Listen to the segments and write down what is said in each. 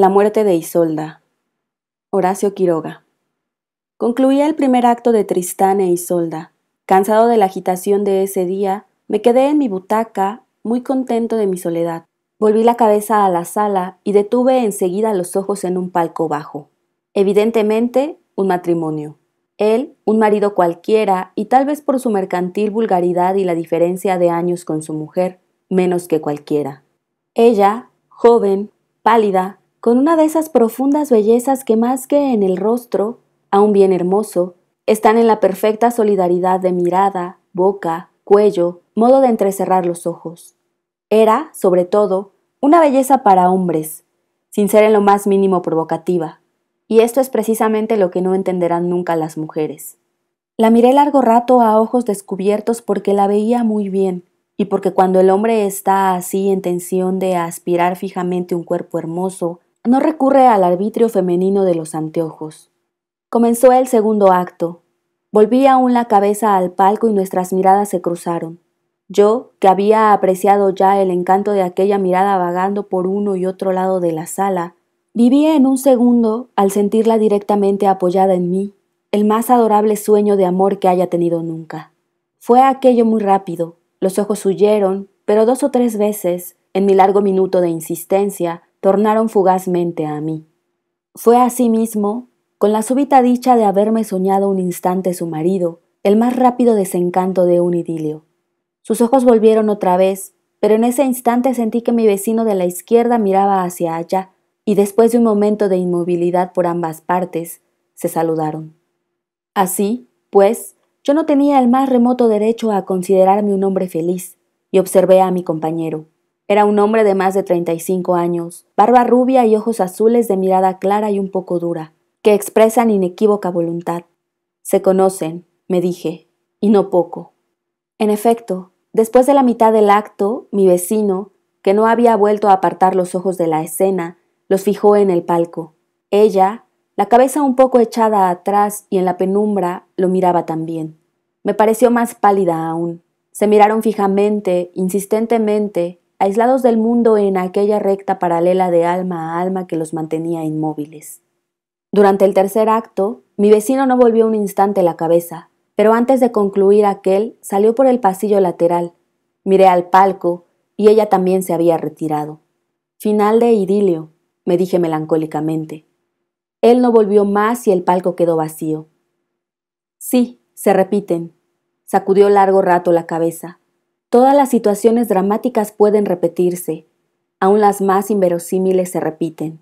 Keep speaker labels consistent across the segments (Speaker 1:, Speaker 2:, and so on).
Speaker 1: La muerte de Isolda. Horacio Quiroga. Concluía el primer acto de Tristán e Isolda. Cansado de la agitación de ese día, me quedé en mi butaca, muy contento de mi soledad. Volví la cabeza a la sala y detuve enseguida los ojos en un palco bajo. Evidentemente, un matrimonio. Él, un marido cualquiera, y tal vez por su mercantil vulgaridad y la diferencia de años con su mujer, menos que cualquiera. Ella, joven, pálida, con una de esas profundas bellezas que más que en el rostro, aún bien hermoso, están en la perfecta solidaridad de mirada, boca, cuello, modo de entrecerrar los ojos. Era, sobre todo, una belleza para hombres, sin ser en lo más mínimo provocativa, y esto es precisamente lo que no entenderán nunca las mujeres. La miré largo rato a ojos descubiertos porque la veía muy bien, y porque cuando el hombre está así en tensión de aspirar fijamente un cuerpo hermoso, no recurre al arbitrio femenino de los anteojos. Comenzó el segundo acto. Volví aún la cabeza al palco y nuestras miradas se cruzaron. Yo, que había apreciado ya el encanto de aquella mirada vagando por uno y otro lado de la sala, vivía en un segundo al sentirla directamente apoyada en mí, el más adorable sueño de amor que haya tenido nunca. Fue aquello muy rápido, los ojos huyeron, pero dos o tres veces, en mi largo minuto de insistencia, tornaron fugazmente a mí. Fue asimismo, con la súbita dicha de haberme soñado un instante su marido, el más rápido desencanto de un idilio. Sus ojos volvieron otra vez, pero en ese instante sentí que mi vecino de la izquierda miraba hacia allá, y después de un momento de inmovilidad por ambas partes, se saludaron. Así, pues, yo no tenía el más remoto derecho a considerarme un hombre feliz, y observé a mi compañero. Era un hombre de más de 35 años, barba rubia y ojos azules de mirada clara y un poco dura, que expresan inequívoca voluntad. Se conocen, me dije, y no poco. En efecto, después de la mitad del acto, mi vecino, que no había vuelto a apartar los ojos de la escena, los fijó en el palco. Ella, la cabeza un poco echada atrás y en la penumbra, lo miraba también. Me pareció más pálida aún. Se miraron fijamente, insistentemente, aislados del mundo en aquella recta paralela de alma a alma que los mantenía inmóviles. Durante el tercer acto, mi vecino no volvió un instante la cabeza, pero antes de concluir aquel salió por el pasillo lateral. Miré al palco y ella también se había retirado. Final de idilio, me dije melancólicamente. Él no volvió más y el palco quedó vacío. Sí, se repiten. Sacudió largo rato la cabeza. Todas las situaciones dramáticas pueden repetirse, aún las más inverosímiles se repiten.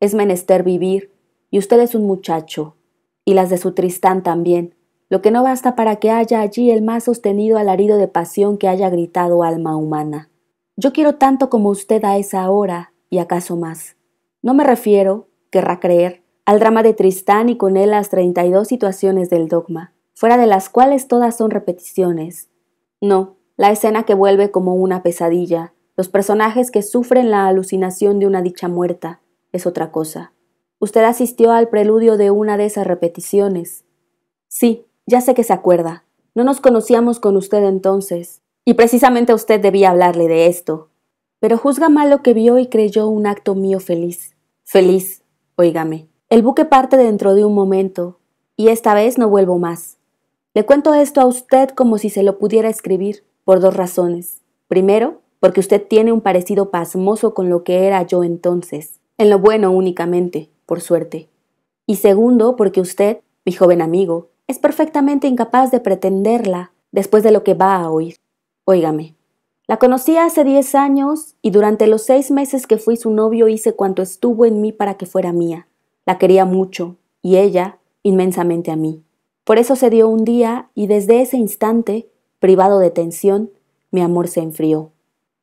Speaker 1: Es menester vivir, y usted es un muchacho, y las de su Tristán también, lo que no basta para que haya allí el más sostenido alarido de pasión que haya gritado alma humana. Yo quiero tanto como usted a esa hora, y acaso más. No me refiero, querrá creer, al drama de Tristán y con él las 32 situaciones del dogma, fuera de las cuales todas son repeticiones. No, la escena que vuelve como una pesadilla, los personajes que sufren la alucinación de una dicha muerta, es otra cosa. Usted asistió al preludio de una de esas repeticiones. Sí, ya sé que se acuerda. No nos conocíamos con usted entonces. Y precisamente usted debía hablarle de esto. Pero juzga mal lo que vio y creyó un acto mío feliz. Feliz, óigame. El buque parte dentro de un momento, y esta vez no vuelvo más. Le cuento esto a usted como si se lo pudiera escribir. Por dos razones. Primero, porque usted tiene un parecido pasmoso con lo que era yo entonces, en lo bueno únicamente, por suerte. Y segundo, porque usted, mi joven amigo, es perfectamente incapaz de pretenderla después de lo que va a oír. Óigame, la conocí hace 10 años y durante los seis meses que fui su novio hice cuanto estuvo en mí para que fuera mía. La quería mucho y ella inmensamente a mí. Por eso se dio un día y desde ese instante Privado de tensión, mi amor se enfrió.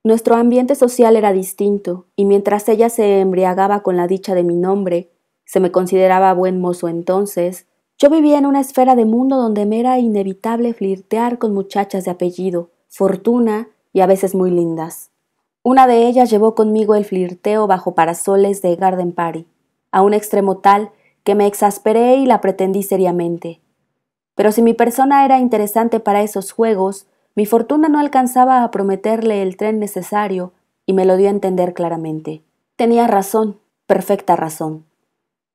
Speaker 1: Nuestro ambiente social era distinto, y mientras ella se embriagaba con la dicha de mi nombre, se me consideraba buen mozo entonces, yo vivía en una esfera de mundo donde me era inevitable flirtear con muchachas de apellido, fortuna y a veces muy lindas. Una de ellas llevó conmigo el flirteo bajo parasoles de Garden Party, a un extremo tal que me exasperé y la pretendí seriamente. Pero si mi persona era interesante para esos juegos, mi fortuna no alcanzaba a prometerle el tren necesario y me lo dio a entender claramente. Tenía razón, perfecta razón.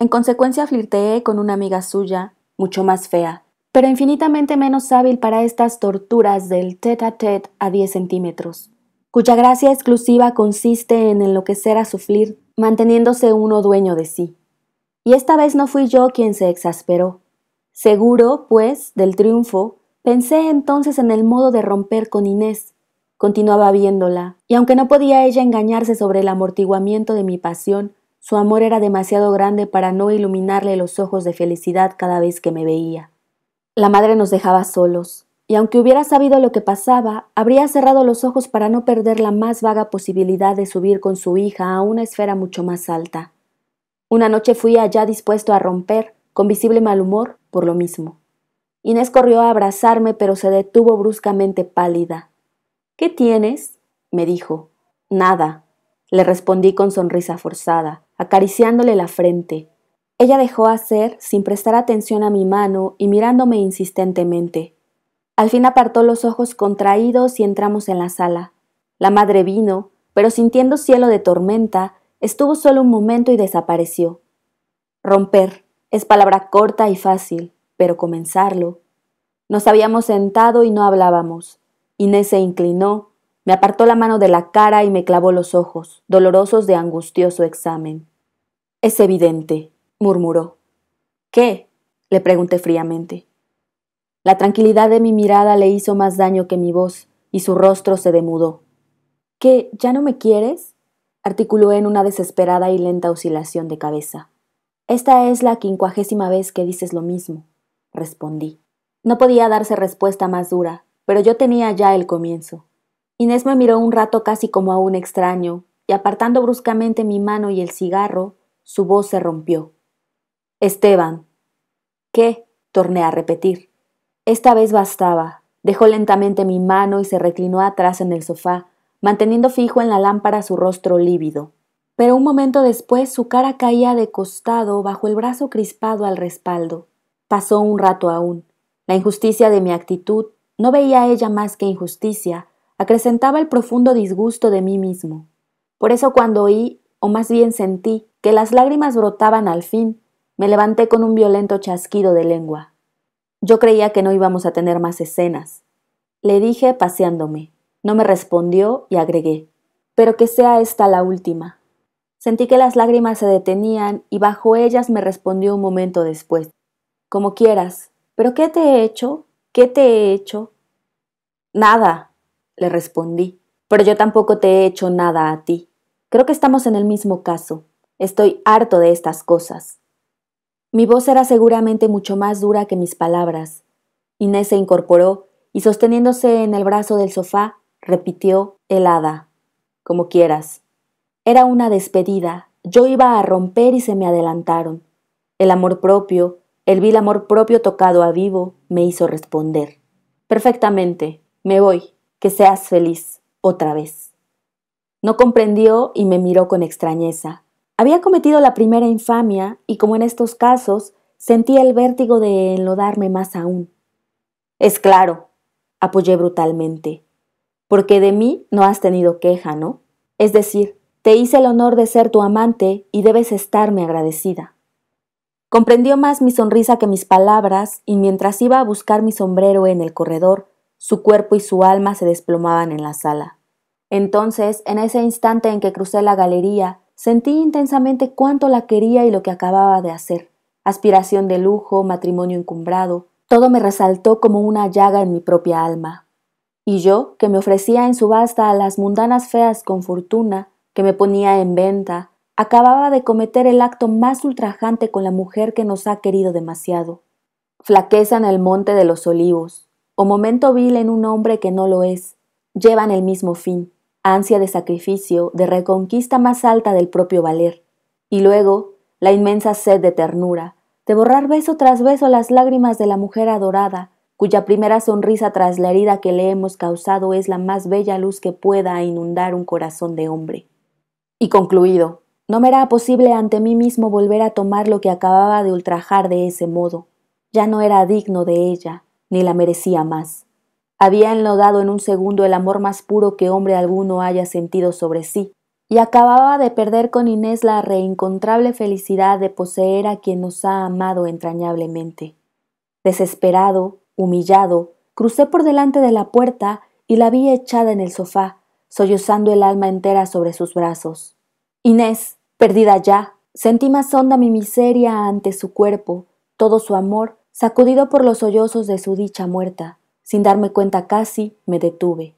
Speaker 1: En consecuencia flirteé con una amiga suya, mucho más fea, pero infinitamente menos hábil para estas torturas del tete a tete a 10 centímetros, cuya gracia exclusiva consiste en enloquecer a su flir, manteniéndose uno dueño de sí. Y esta vez no fui yo quien se exasperó, Seguro, pues, del triunfo, pensé entonces en el modo de romper con Inés. Continuaba viéndola, y aunque no podía ella engañarse sobre el amortiguamiento de mi pasión, su amor era demasiado grande para no iluminarle los ojos de felicidad cada vez que me veía. La madre nos dejaba solos, y aunque hubiera sabido lo que pasaba, habría cerrado los ojos para no perder la más vaga posibilidad de subir con su hija a una esfera mucho más alta. Una noche fui allá dispuesto a romper, con visible mal humor por lo mismo. Inés corrió a abrazarme, pero se detuvo bruscamente pálida. ¿Qué tienes? me dijo. Nada, le respondí con sonrisa forzada, acariciándole la frente. Ella dejó hacer sin prestar atención a mi mano y mirándome insistentemente. Al fin apartó los ojos contraídos y entramos en la sala. La madre vino, pero sintiendo cielo de tormenta, estuvo solo un momento y desapareció. Romper, es palabra corta y fácil, pero comenzarlo. Nos habíamos sentado y no hablábamos. Inés se inclinó, me apartó la mano de la cara y me clavó los ojos, dolorosos de angustioso examen. Es evidente, murmuró. ¿Qué? le pregunté fríamente. La tranquilidad de mi mirada le hizo más daño que mi voz, y su rostro se demudó. ¿Qué? ¿Ya no me quieres? articuló en una desesperada y lenta oscilación de cabeza. Esta es la quincuagésima vez que dices lo mismo, respondí. No podía darse respuesta más dura, pero yo tenía ya el comienzo. Inés me miró un rato casi como a un extraño, y apartando bruscamente mi mano y el cigarro, su voz se rompió. Esteban. ¿Qué? torné a repetir. Esta vez bastaba. Dejó lentamente mi mano y se reclinó atrás en el sofá, manteniendo fijo en la lámpara su rostro lívido pero un momento después su cara caía de costado bajo el brazo crispado al respaldo. Pasó un rato aún. La injusticia de mi actitud, no veía ella más que injusticia, acrecentaba el profundo disgusto de mí mismo. Por eso cuando oí, o más bien sentí, que las lágrimas brotaban al fin, me levanté con un violento chasquido de lengua. Yo creía que no íbamos a tener más escenas. Le dije paseándome. No me respondió y agregué. Pero que sea esta la última. Sentí que las lágrimas se detenían y bajo ellas me respondió un momento después. Como quieras, pero ¿qué te he hecho? ¿Qué te he hecho? Nada, le respondí. Pero yo tampoco te he hecho nada a ti. Creo que estamos en el mismo caso. Estoy harto de estas cosas. Mi voz era seguramente mucho más dura que mis palabras. Inés se incorporó y sosteniéndose en el brazo del sofá, repitió helada. Como quieras. Era una despedida, yo iba a romper y se me adelantaron. El amor propio, el vil amor propio tocado a vivo, me hizo responder. Perfectamente, me voy, que seas feliz, otra vez. No comprendió y me miró con extrañeza. Había cometido la primera infamia y como en estos casos, sentía el vértigo de enlodarme más aún. Es claro, apoyé brutalmente, porque de mí no has tenido queja, ¿no? Es decir, te hice el honor de ser tu amante y debes estarme agradecida. Comprendió más mi sonrisa que mis palabras, y mientras iba a buscar mi sombrero en el corredor, su cuerpo y su alma se desplomaban en la sala. Entonces, en ese instante en que crucé la galería, sentí intensamente cuánto la quería y lo que acababa de hacer. Aspiración de lujo, matrimonio encumbrado, todo me resaltó como una llaga en mi propia alma. Y yo, que me ofrecía en subasta a las mundanas feas con fortuna, que me ponía en venta, acababa de cometer el acto más ultrajante con la mujer que nos ha querido demasiado. Flaqueza en el monte de los olivos, o momento vil en un hombre que no lo es, llevan el mismo fin, ansia de sacrificio, de reconquista más alta del propio valer, y luego la inmensa sed de ternura, de borrar beso tras beso las lágrimas de la mujer adorada, cuya primera sonrisa tras la herida que le hemos causado es la más bella luz que pueda inundar un corazón de hombre. Y concluido, no me era posible ante mí mismo volver a tomar lo que acababa de ultrajar de ese modo. Ya no era digno de ella, ni la merecía más. Había enlodado en un segundo el amor más puro que hombre alguno haya sentido sobre sí, y acababa de perder con Inés la reencontrable felicidad de poseer a quien nos ha amado entrañablemente. Desesperado, humillado, crucé por delante de la puerta y la vi echada en el sofá, sollozando el alma entera sobre sus brazos. Inés, perdida ya, sentí más honda mi miseria ante su cuerpo, todo su amor, sacudido por los sollozos de su dicha muerta. Sin darme cuenta casi, me detuve.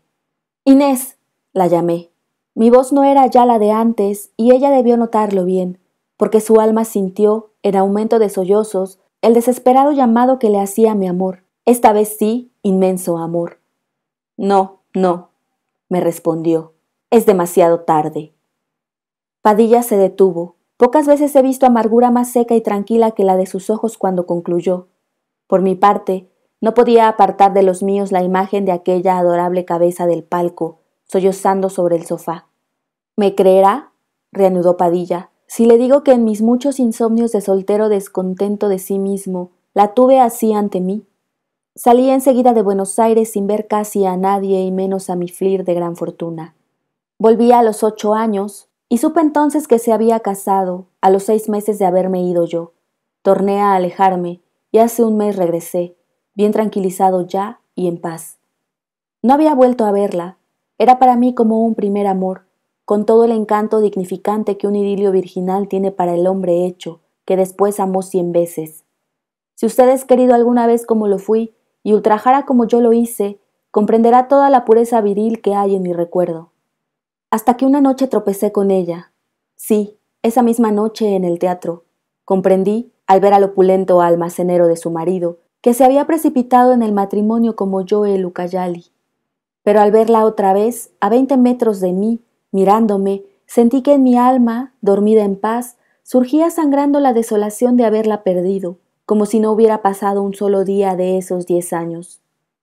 Speaker 1: Inés, la llamé. Mi voz no era ya la de antes, y ella debió notarlo bien, porque su alma sintió, en aumento de sollozos, el desesperado llamado que le hacía mi amor. Esta vez sí, inmenso amor. No, no, me respondió. Es demasiado tarde. Padilla se detuvo. Pocas veces he visto amargura más seca y tranquila que la de sus ojos cuando concluyó. Por mi parte, no podía apartar de los míos la imagen de aquella adorable cabeza del palco, sollozando sobre el sofá. ¿Me creerá? reanudó Padilla. Si le digo que en mis muchos insomnios de soltero descontento de sí mismo, la tuve así ante mí. Salí enseguida de Buenos Aires sin ver casi a nadie y menos a mi Flir de gran fortuna. Volví a los ocho años y supe entonces que se había casado a los seis meses de haberme ido yo. Torné a alejarme y hace un mes regresé, bien tranquilizado ya y en paz. No había vuelto a verla. Era para mí como un primer amor, con todo el encanto dignificante que un idilio virginal tiene para el hombre hecho, que después amó cien veces. Si usted es querido alguna vez como lo fui, y ultrajara como yo lo hice, comprenderá toda la pureza viril que hay en mi recuerdo. Hasta que una noche tropecé con ella. Sí, esa misma noche en el teatro. Comprendí, al ver al opulento almacenero de su marido, que se había precipitado en el matrimonio como yo el Ucayali. Pero al verla otra vez, a veinte metros de mí, mirándome, sentí que en mi alma, dormida en paz, surgía sangrando la desolación de haberla perdido, como si no hubiera pasado un solo día de esos diez años.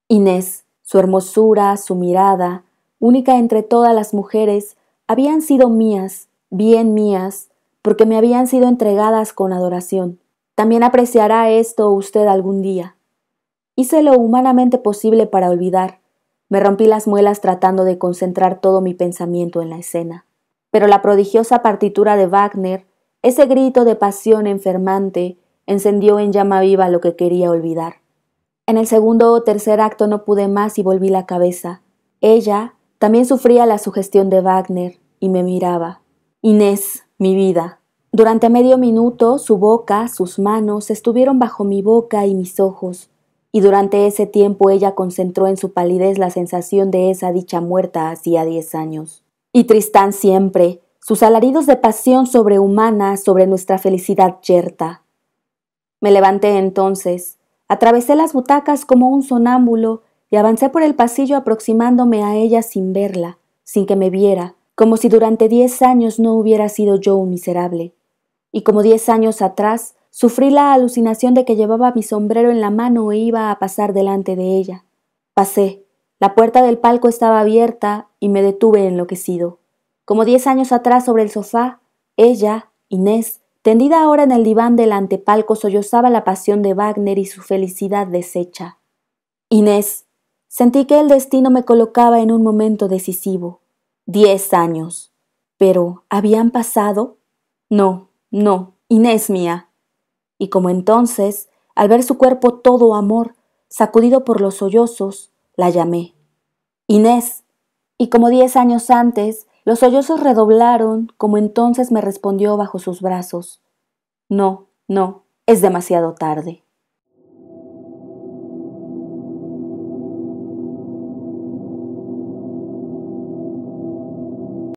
Speaker 1: Inés, su hermosura, su mirada, única entre todas las mujeres, habían sido mías, bien mías, porque me habían sido entregadas con adoración. También apreciará esto usted algún día. Hice lo humanamente posible para olvidar. Me rompí las muelas tratando de concentrar todo mi pensamiento en la escena. Pero la prodigiosa partitura de Wagner, ese grito de pasión enfermante, encendió en llama viva lo que quería olvidar. En el segundo o tercer acto no pude más y volví la cabeza. Ella también sufría la sugestión de Wagner y me miraba. Inés, mi vida. Durante medio minuto su boca, sus manos estuvieron bajo mi boca y mis ojos, y durante ese tiempo ella concentró en su palidez la sensación de esa dicha muerta hacía diez años. Y Tristán siempre, sus alaridos de pasión sobrehumana sobre nuestra felicidad yerta. Me levanté entonces, atravesé las butacas como un sonámbulo y avancé por el pasillo aproximándome a ella sin verla, sin que me viera, como si durante diez años no hubiera sido yo un miserable. Y como diez años atrás, sufrí la alucinación de que llevaba mi sombrero en la mano e iba a pasar delante de ella. Pasé. La puerta del palco estaba abierta y me detuve enloquecido. Como diez años atrás sobre el sofá, ella, Inés, Tendida ahora en el diván del antepalco sollozaba la pasión de Wagner y su felicidad deshecha. Inés, sentí que el destino me colocaba en un momento decisivo. Diez años. Pero, ¿habían pasado? No, no, Inés mía. Y como entonces, al ver su cuerpo todo amor, sacudido por los sollozos, la llamé. Inés. Y como diez años antes, los sollozos redoblaron, como entonces me respondió bajo sus brazos. No, no, es demasiado tarde.